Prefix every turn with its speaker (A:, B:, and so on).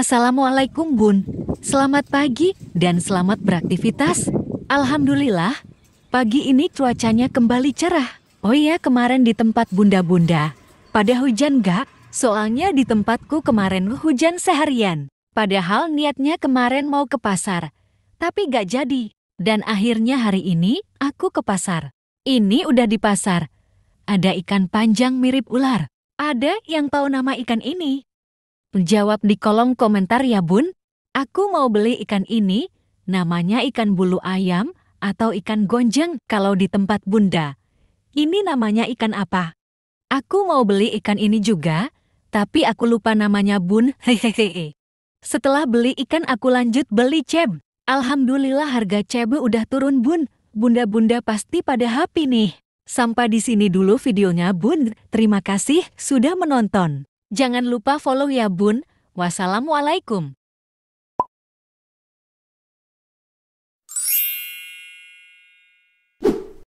A: Assalamualaikum Bun, selamat pagi dan selamat beraktivitas. Alhamdulillah, pagi ini cuacanya kembali cerah. Oh iya, kemarin di tempat bunda-bunda, pada hujan gak? Soalnya di tempatku kemarin hujan seharian. Padahal niatnya kemarin mau ke pasar, tapi gak jadi. Dan akhirnya hari ini aku ke pasar. Ini udah di pasar. Ada ikan panjang mirip ular. Ada yang tahu nama ikan ini? Jawab di kolom komentar ya bun. Aku mau beli ikan ini, namanya ikan bulu ayam atau ikan gonjeng kalau di tempat bunda. Ini namanya ikan apa? Aku mau beli ikan ini juga, tapi aku lupa namanya bun, hehehe. Setelah beli ikan aku lanjut beli ceb. Alhamdulillah harga cebu udah turun bun. Bunda-bunda pasti pada happy nih. Sampai di sini dulu videonya bun. Terima kasih sudah menonton. Jangan lupa follow ya bun.
B: Wassalamualaikum.